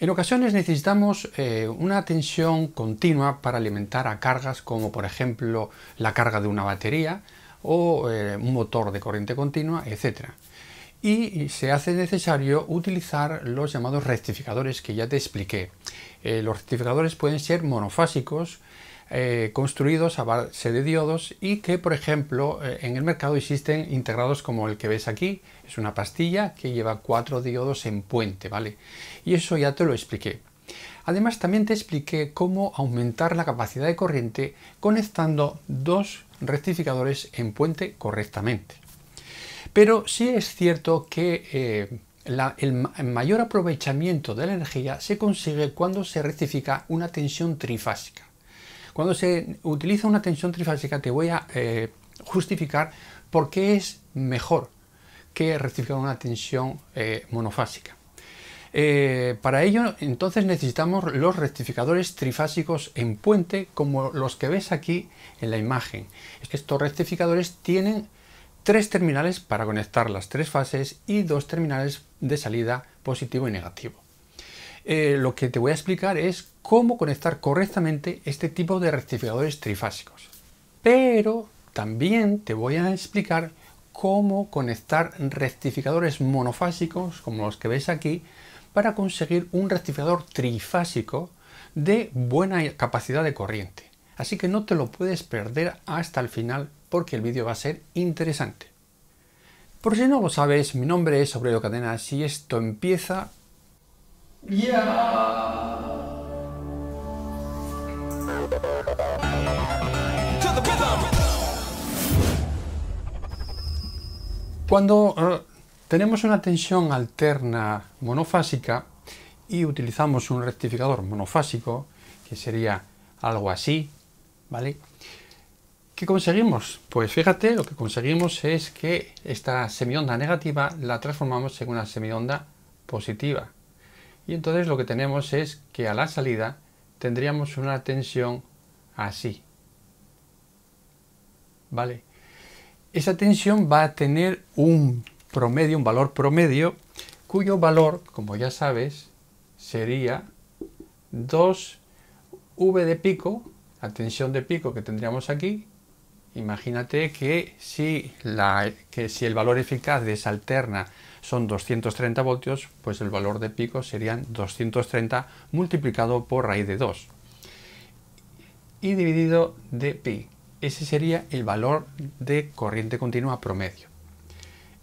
En ocasiones necesitamos eh, una tensión continua para alimentar a cargas como por ejemplo la carga de una batería o eh, un motor de corriente continua, etc. Y se hace necesario utilizar los llamados rectificadores que ya te expliqué. Eh, los rectificadores pueden ser monofásicos, eh, construidos a base de diodos y que, por ejemplo, eh, en el mercado existen integrados como el que ves aquí. Es una pastilla que lleva cuatro diodos en puente, ¿vale? Y eso ya te lo expliqué. Además, también te expliqué cómo aumentar la capacidad de corriente conectando dos rectificadores en puente correctamente. Pero sí es cierto que eh, el mayor aprovechamiento de la energía se consigue cuando se rectifica una tensión trifásica. Cuando se utiliza una tensión trifásica te voy a eh, justificar por qué es mejor que rectificar una tensión eh, monofásica. Eh, para ello, entonces necesitamos los rectificadores trifásicos en puente, como los que ves aquí en la imagen. Estos rectificadores tienen tres terminales para conectar las tres fases y dos terminales de salida positivo y negativo. lo que te voy a explicar es cómo conectar correctamente este tipo de rectificadores trifásicos. Pero también te voy a explicar cómo conectar rectificadores monofásicos, como los que veis aquí, para conseguir un rectificador trifásico de buena capacidad de corriente. Así que no te lo puedes perder hasta el final porque el vídeo va a ser interesante. Por si no lo sabes, mi nombre es Aurelio Cadenas y esto empieza... ya cuando eh, tenemos una tensión alterna monofásica y utilizamos un rectificador monofásico, que sería algo así, ¿vale? ¿Qué conseguimos? Pues fíjate, lo que conseguimos es que esta semionda negativa la transformamos en una semionda positiva. Y entonces lo que tenemos es que a la salida tendríamos una tensión así. ¿Vale? Esa tensión va a tener un promedio, un valor promedio, cuyo valor, como ya sabes, sería 2 V de pico, la tensión de pico que tendríamos aquí, Imagínate que si, el valor eficaz de esa alterna son 230 voltios, pues el valor de pico serían 230 multiplicado por raíz de 2 y dividido de pi. Ese sería el valor de corriente continua promedio.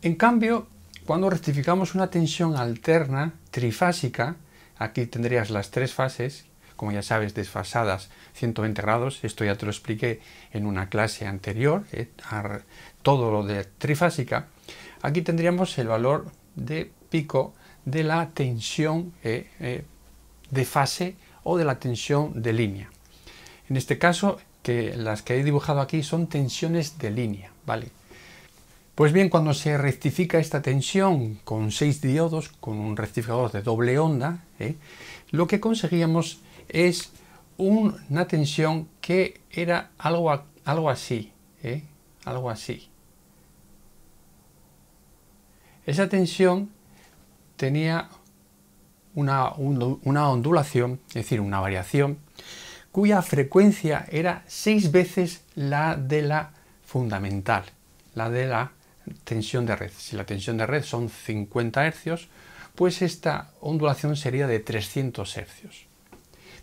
En cambio, cuando rectificamos una tensión alterna trifásica, aquí tendrías las tres fases, como ya sabes, desfasadas 120 grados. Esto ya te lo expliqué en una clase anterior, eh, todo lo de trifásica. Aquí tendríamos el valor de pico de la tensión eh, eh, de fase o de la tensión de línea. En este caso, que las que he dibujado aquí son tensiones de línea, ¿vale? Pues bien, cuando se rectifica esta tensión con seis diodos, con un rectificador de doble onda, lo que conseguíamos es una tensión que era algo, así, ¿eh? algo así. Esa tensión tenía una, una ondulación, es decir, una variación, cuya frecuencia era seis veces la de la fundamental, la de la tensión de red. Si la tensión de red son 50 hercios, pues esta ondulación sería de 300 hercios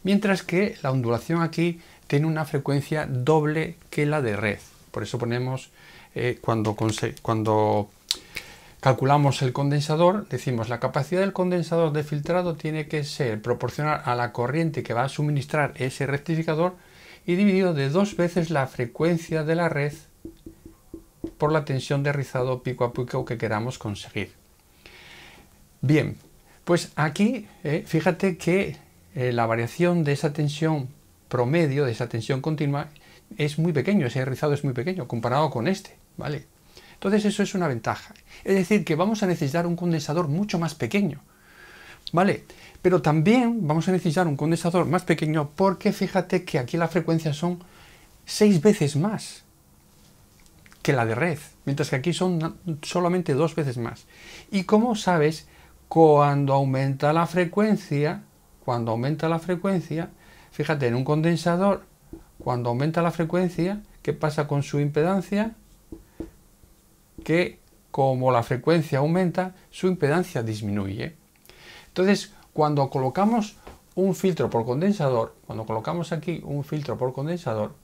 mientras que la ondulación aquí tiene una frecuencia doble que la de red. Por eso ponemos, eh, cuando, cuando calculamos el condensador, decimos la capacidad del condensador de filtrado tiene que ser proporcional a la corriente que va a suministrar ese rectificador y dividido de dos veces la frecuencia de la red por la tensión de rizado pico a pico que queramos conseguir. Bien, pues aquí eh, fíjate que eh, la variación de esa tensión promedio, de esa tensión continua, es muy pequeño, ese rizado es muy pequeño comparado con este, ¿vale? Entonces eso es una ventaja. Es decir, que vamos a necesitar un condensador mucho más pequeño, ¿vale? Pero también vamos a necesitar un condensador más pequeño porque fíjate que aquí las frecuencias son seis veces más que la de red, mientras que aquí son solamente dos veces más. Y como sabes, cuando aumenta la frecuencia, cuando aumenta la frecuencia, fíjate, en un condensador, cuando aumenta la frecuencia, ¿qué pasa con su impedancia? Que como la frecuencia aumenta, su impedancia disminuye. Entonces, cuando colocamos un filtro por condensador, cuando colocamos aquí un filtro por condensador,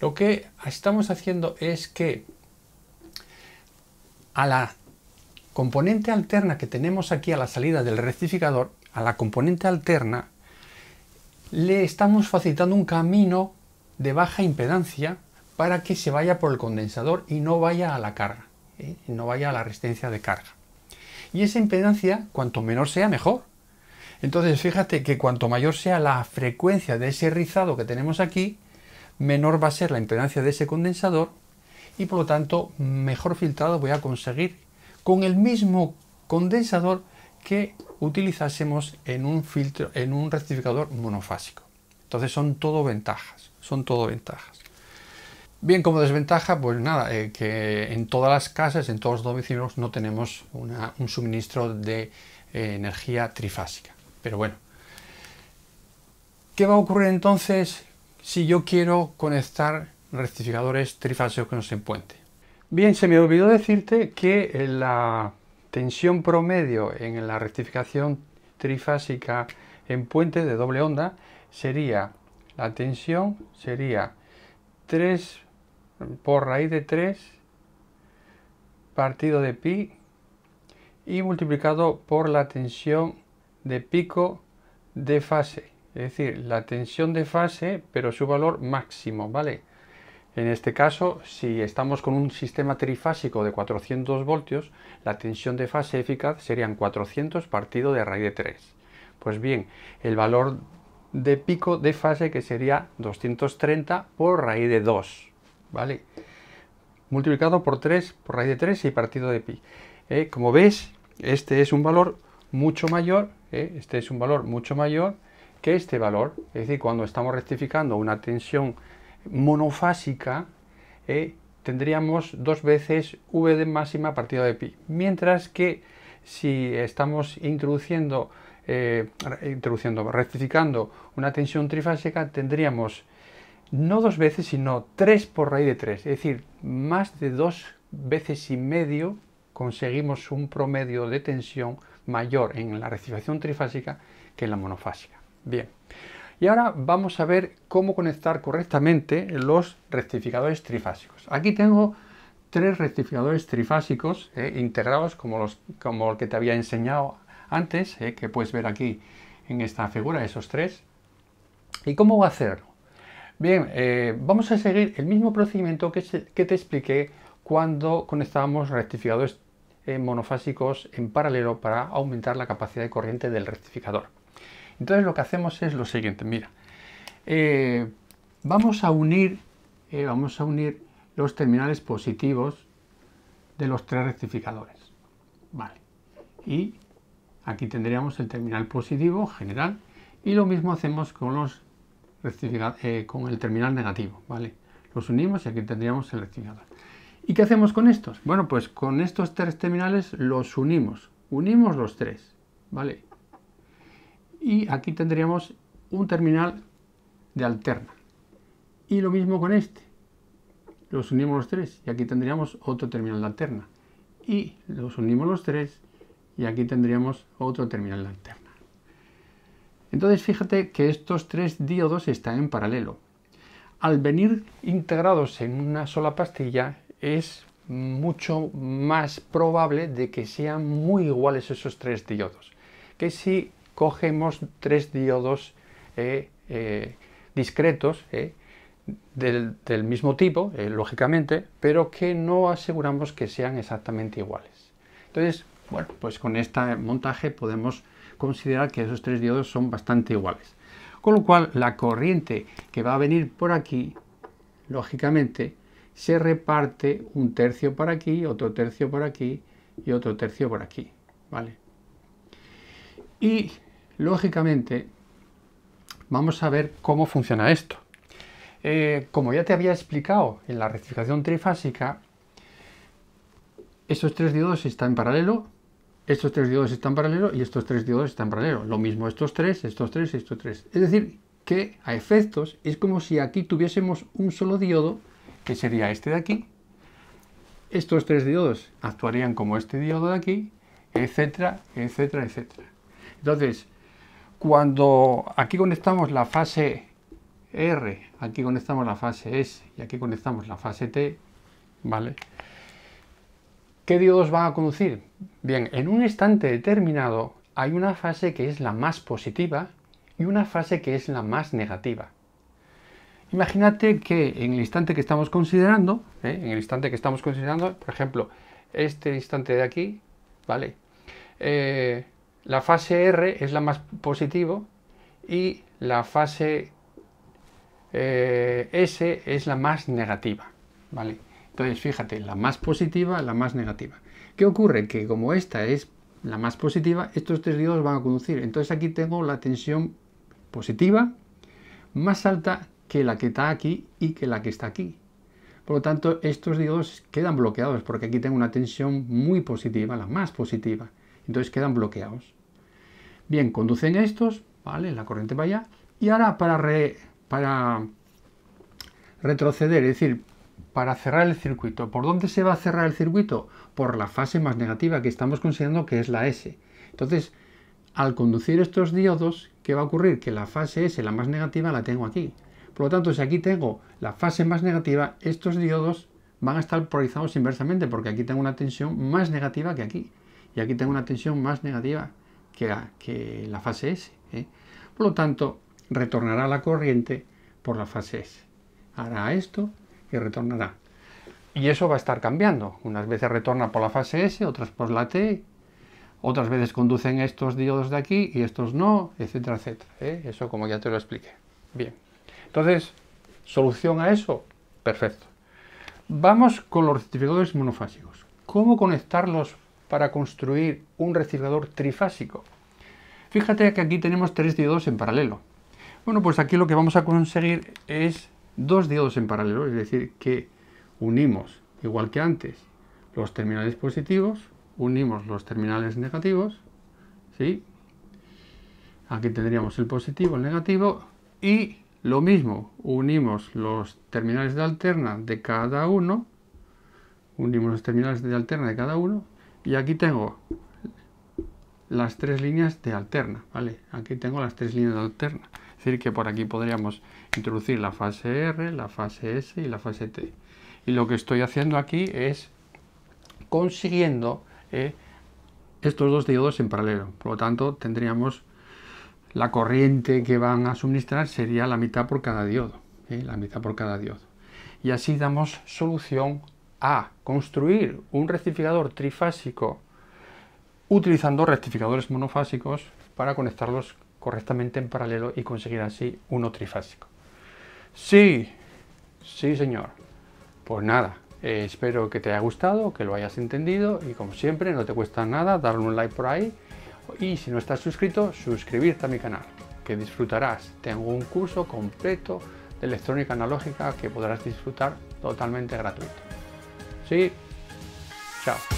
lo que estamos haciendo es que a la componente alterna que tenemos aquí a la salida del rectificador, a la componente alterna, le estamos facilitando un camino de baja impedancia para que se vaya por el condensador y no vaya a la carga, ¿eh? no vaya a la resistencia de carga. Y esa impedancia, cuanto menor sea, mejor. Entonces, fíjate que cuanto mayor sea la frecuencia de ese rizado que tenemos aquí, menor va a ser la impedancia de ese condensador y por lo tanto mejor filtrado voy a conseguir con el mismo condensador que utilizásemos en un filtro, en un rectificador monofásico. Entonces son todo ventajas, son todo ventajas. Bien, como desventaja, pues nada, eh, que en todas las casas, en todos los domicilios, no tenemos un suministro de eh, energía trifásica. Pero bueno, ¿qué va a ocurrir entonces si yo quiero conectar rectificadores trifásicos en puente? Bien, se me olvidó decirte que eh, la tensión promedio en la rectificación trifásica en puente de doble onda sería, la tensión sería 3 por raíz de 3 partido de pi y multiplicado por la tensión de pico de fase, es decir, la tensión de fase pero su valor máximo, ¿vale? En este caso, si estamos con un sistema trifásico de 400 voltios, la tensión de fase eficaz serían 400 partido de raíz de 3. Pues bien, el valor de pico de fase que sería 230 por raíz de 2, ¿vale? Multiplicado por 3, por raíz de 3 y partido de pi. Eh, como ves, este es un valor mucho mayor, eh, este es un valor mucho mayor que este valor. Es decir, cuando estamos rectificando una tensión monofásica, eh, tendríamos dos veces V de máxima partido de pi. Mientras que si estamos introduciendo, eh, introduciendo, rectificando una tensión trifásica, tendríamos no dos veces, sino tres por raíz de tres. Es decir, más de dos veces y medio conseguimos un promedio de tensión mayor en la rectificación trifásica que en la monofásica. Bien. Y ahora vamos a ver cómo conectar correctamente los rectificadores trifásicos. Aquí tengo tres rectificadores trifásicos eh, integrados como, el que te había enseñado antes, eh, que puedes ver aquí en esta figura, esos tres. ¿Y cómo hacerlo? Bien, eh, vamos a seguir el mismo procedimiento que, que te expliqué cuando conectábamos rectificadores monofásicos en paralelo para aumentar la capacidad de corriente del rectificador. Entonces lo que hacemos es lo siguiente, mira, eh, vamos a unir, eh, vamos a unir los terminales positivos de los tres rectificadores, vale, y aquí tendríamos el terminal positivo general y lo mismo hacemos con los eh, con el terminal negativo, vale, los unimos y aquí tendríamos el rectificador. ¿Y qué hacemos con estos? Bueno, pues con estos tres terminales los unimos, unimos los tres, ¿vale? y aquí tendríamos un terminal de alterna. Y lo mismo con este. Los unimos los tres y aquí tendríamos otro terminal de alterna. Y los unimos los tres y aquí tendríamos otro terminal de alterna. Entonces fíjate que estos tres diodos están en paralelo. Al venir integrados en una sola pastilla es mucho más probable de que sean muy iguales esos tres diodos que si cogemos tres diodos eh, eh, discretos eh, del, del, mismo tipo, lógicamente, pero que no aseguramos que sean exactamente iguales. Entonces, bueno, pues con este montaje podemos considerar que esos tres diodos son bastante iguales. Con lo cual, la corriente que va a venir por aquí, lógicamente, se reparte un tercio por aquí, otro tercio por aquí y otro tercio por aquí, ¿vale? Y Lógicamente, vamos a ver cómo funciona esto. Eh, como ya te había explicado en la rectificación trifásica, estos tres diodos están en paralelo, estos tres diodos están en paralelo y estos tres diodos están en paralelo. Lo mismo estos tres, estos tres, estos tres. Es decir, que a efectos es como si aquí tuviésemos un solo diodo, que sería este de aquí. Estos tres diodos actuarían como este diodo de aquí, etcétera, etcétera, etcétera. Entonces, cuando aquí conectamos la fase R, aquí conectamos la fase S y aquí conectamos la fase T, ¿vale? ¿Qué diodos van a conducir? Bien, en un instante determinado hay una fase que es la más positiva y una fase que es la más negativa. Imagínate que en el instante que estamos considerando, ¿eh? en el instante que estamos considerando, por ejemplo, este instante de aquí, ¿vale? Eh, la fase R es la más positiva y la fase eh, S es la más negativa. ¿vale? Entonces, fíjate, la más positiva, la más negativa. ¿Qué ocurre? Que como esta es la más positiva, estos tres diodos van a conducir. Entonces aquí tengo la tensión positiva más alta que la que está aquí y que la que está aquí. Por lo tanto, estos diodos quedan bloqueados porque aquí tengo una tensión muy positiva, la más positiva. Entonces quedan bloqueados. Bien, conducen estos, ¿vale? La corriente va allá. Y ahora para, para retroceder, es decir, para cerrar el circuito. ¿Por dónde se va a cerrar el circuito? Por la fase más negativa que estamos considerando que es la S. Entonces, al conducir estos diodos, ¿qué va a ocurrir? Que la fase S, la más negativa, la tengo aquí. Por lo tanto, si aquí tengo la fase más negativa, estos diodos van a estar polarizados inversamente, porque aquí tengo una tensión más negativa que aquí. Y aquí tengo una tensión más negativa que la, que la fase S. ¿eh? Por lo tanto, retornará la corriente por la fase S. Hará esto y retornará. Y eso va a estar cambiando. Unas veces retorna por la fase S, otras por la T, otras veces conducen estos diodos de aquí y estos no, etcétera, etcétera. ¿eh? Eso como ya te lo expliqué. Bien. Entonces, solución a eso, perfecto. Vamos con los rectificadores monofásicos. ¿Cómo conectarlos para construir un reciclador trifásico. Fíjate que aquí tenemos tres diodos en paralelo. Bueno, pues aquí lo que vamos a conseguir es dos diodos en paralelo, es decir, que unimos, igual que antes, los terminales positivos, unimos los terminales negativos, ¿sí? Aquí tendríamos el positivo, el negativo, y lo mismo, unimos los terminales de alterna de cada uno, unimos los terminales de alterna de cada uno, y aquí tengo las tres líneas de alterna, ¿vale? Aquí tengo las tres líneas de alterna. Es decir, que por aquí podríamos introducir la fase R, la fase S y la fase T. Y lo que estoy haciendo aquí es consiguiendo eh, estos dos diodos en paralelo. Por lo tanto, tendríamos la corriente que van a suministrar sería la mitad por cada diodo. ¿eh? La mitad por cada diodo. Y así damos solución a construir un rectificador trifásico utilizando rectificadores monofásicos para conectarlos correctamente en paralelo y conseguir así uno trifásico. Sí, sí señor. Pues nada, eh, espero que te haya gustado, que lo hayas entendido y como siempre no te cuesta nada darle un like por ahí y si no estás suscrito, suscribirte a mi canal, que disfrutarás. Tengo un curso completo de electrónica analógica que podrás disfrutar totalmente gratuito. Sí. Chao.